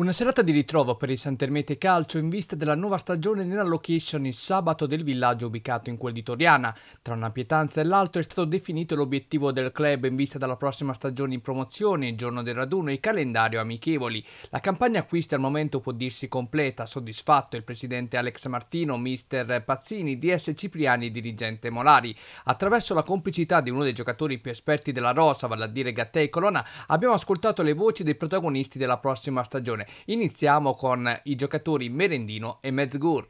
Una serata di ritrovo per il Santermete Calcio in vista della nuova stagione nella location il sabato del villaggio ubicato in quel di Toriana. Tra una pietanza e l'altro è stato definito l'obiettivo del club in vista della prossima stagione in promozione, il giorno del raduno e il calendario amichevoli. La campagna acquisti al momento può dirsi completa, soddisfatto il presidente Alex Martino, mister Pazzini, DS Cipriani e dirigente Molari. Attraverso la complicità di uno dei giocatori più esperti della Rosa, vale a dire Gattei Colonna, abbiamo ascoltato le voci dei protagonisti della prossima stagione Iniziamo con i giocatori Merendino e Mezgur.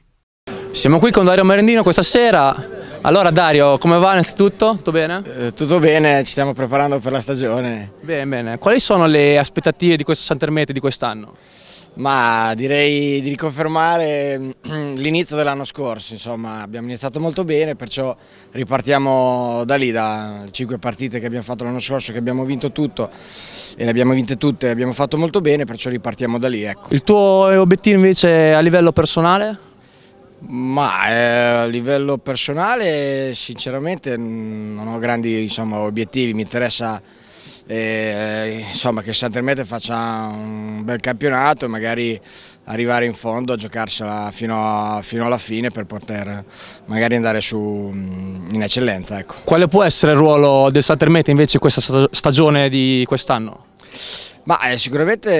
Siamo qui con Dario Merendino questa sera. Allora Dario, come va innanzitutto? Tutto bene? Eh, tutto bene, ci stiamo preparando per la stagione. Bene, bene. Quali sono le aspettative di questo Santermete di quest'anno? Ma direi di riconfermare mm, l'inizio dell'anno scorso, insomma abbiamo iniziato molto bene, perciò ripartiamo da lì, da cinque partite che abbiamo fatto l'anno scorso, che abbiamo vinto tutto e le abbiamo vinte tutte, abbiamo fatto molto bene, perciò ripartiamo da lì. Ecco. Il tuo obiettivo invece a livello personale? Ma eh, a livello personale sinceramente mm, non ho grandi insomma, obiettivi, mi interessa e, insomma, che il Sant'Ermete faccia un bel campionato e magari arrivare in fondo a giocarsela fino, a, fino alla fine per poter magari andare su mm, in eccellenza. Ecco. Quale può essere il ruolo del Sant'Ermete invece in questa stagione di quest'anno? Ma è eh, sicuramente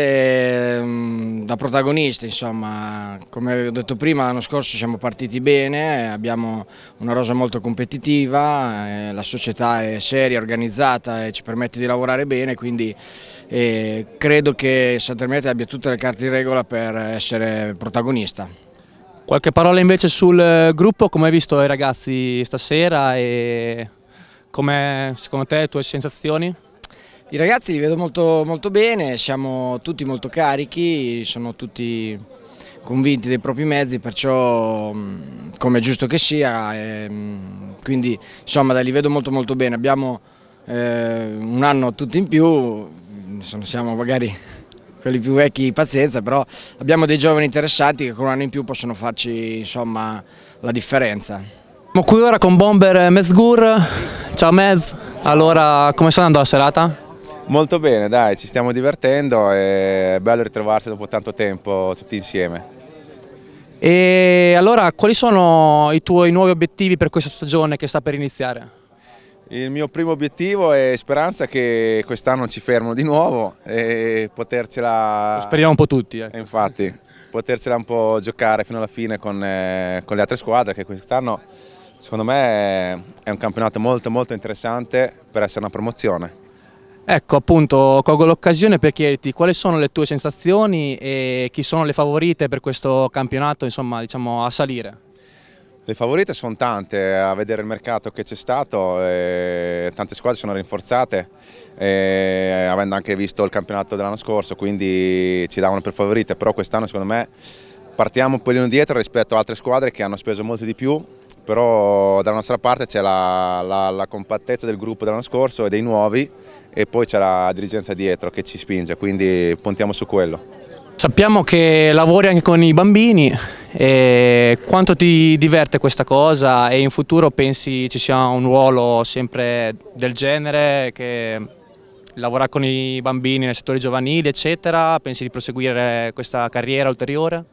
ehm, da protagonista, insomma, come ho detto prima l'anno scorso siamo partiti bene, abbiamo una rosa molto competitiva, eh, la società è seria, organizzata e ci permette di lavorare bene, quindi eh, credo che Sant'Ermiete abbia tutte le carte in regola per essere protagonista. Qualche parola invece sul gruppo, come hai visto i ragazzi stasera e come secondo te le tue sensazioni? I ragazzi li vedo molto, molto bene, siamo tutti molto carichi, sono tutti convinti dei propri mezzi, perciò mm, come è giusto che sia, ehm, quindi insomma li vedo molto molto bene, abbiamo eh, un anno tutti in più, siamo magari quelli più vecchi pazienza, però abbiamo dei giovani interessanti che con un anno in più possono farci insomma, la differenza. Siamo qui ora con Bomber Mesgur, ciao Mez, allora come sta andando la serata? Molto bene, dai, ci stiamo divertendo è bello ritrovarsi dopo tanto tempo tutti insieme. E allora quali sono i tuoi nuovi obiettivi per questa stagione che sta per iniziare? Il mio primo obiettivo è speranza che quest'anno ci fermo di nuovo e potercela... Lo speriamo un po' tutti. Ecco. Infatti, potercela un po' giocare fino alla fine con, eh, con le altre squadre che quest'anno secondo me è un campionato molto molto interessante per essere una promozione. Ecco appunto colgo l'occasione per chiederti quali sono le tue sensazioni e chi sono le favorite per questo campionato insomma diciamo a salire? Le favorite sono tante, a vedere il mercato che c'è stato, eh, tante squadre sono rinforzate, eh, avendo anche visto il campionato dell'anno scorso, quindi ci davano per favorite, però quest'anno secondo me partiamo un po' indietro rispetto a altre squadre che hanno speso molto di più però dalla nostra parte c'è la, la, la, compattezza del gruppo dell'anno scorso e dei nuovi e poi c'è la dirigenza dietro che ci spinge, quindi puntiamo su quello. Sappiamo che lavori anche con i bambini, quanto ti diverte questa cosa e in futuro pensi ci sia un ruolo sempre del genere che lavora con i bambini nel settore giovanile eccetera, pensi di proseguire questa carriera ulteriore?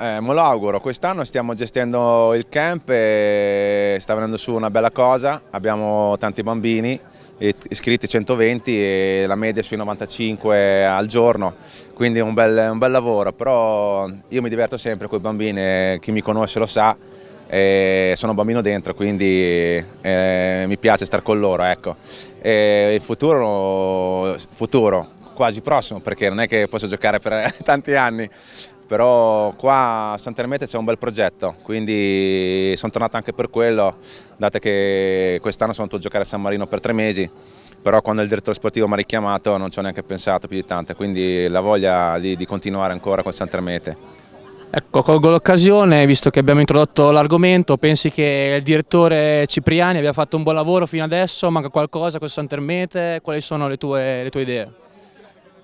Eh, me lo auguro, quest'anno stiamo gestendo il camp e sta venendo su una bella cosa, abbiamo tanti bambini, iscritti 120 e la media sui 95 al giorno, quindi è un bel, un bel lavoro, però io mi diverto sempre con i bambini, eh, chi mi conosce lo sa, sono bambino dentro, quindi eh, mi piace stare con loro. Ecco. E il futuro, futuro quasi prossimo, perché non è che posso giocare per tanti anni, però qua a Sant'Ermete c'è un bel progetto, quindi sono tornato anche per quello, dato che quest'anno sono andato a giocare a San Marino per tre mesi, però quando il direttore sportivo mi ha richiamato non ci ho neanche pensato più di tanto, quindi la voglia di, di continuare ancora con Sant'Ermete. Ecco, colgo l'occasione, visto che abbiamo introdotto l'argomento, pensi che il direttore Cipriani abbia fatto un buon lavoro fino adesso, manca qualcosa con Sant'Ermete, quali sono le tue, le tue idee?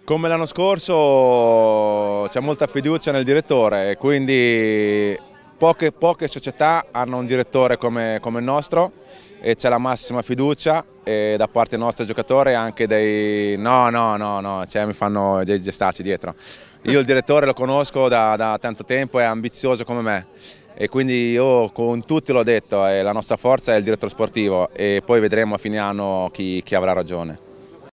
Come l'anno scorso c'è molta fiducia nel direttore, quindi poche, poche, società hanno un direttore come, come il nostro e c'è la massima fiducia eh, da parte del nostro giocatore e anche dei no no no no, cioè mi fanno dei gestacci dietro. Io il direttore lo conosco da, da tanto tempo, è ambizioso come me e quindi io con tutti l'ho detto, eh, la nostra forza è il direttore sportivo e poi vedremo a fine anno chi, chi avrà ragione.